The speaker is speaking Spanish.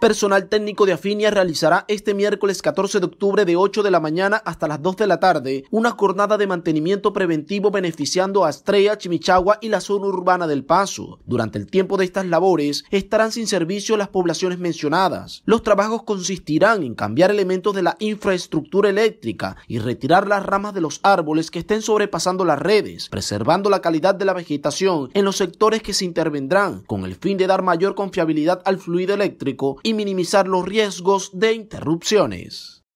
Personal técnico de Afinia realizará este miércoles 14 de octubre de 8 de la mañana hasta las 2 de la tarde una jornada de mantenimiento preventivo beneficiando a Estrella, Chimichagua y la zona urbana del Paso. Durante el tiempo de estas labores estarán sin servicio las poblaciones mencionadas. Los trabajos consistirán en cambiar elementos de la infraestructura eléctrica y retirar las ramas de los árboles que estén sobrepasando las redes, preservando la calidad de la vegetación en los sectores que se intervendrán con el fin de dar mayor confiabilidad al fluido eléctrico y minimizar los riesgos de interrupciones.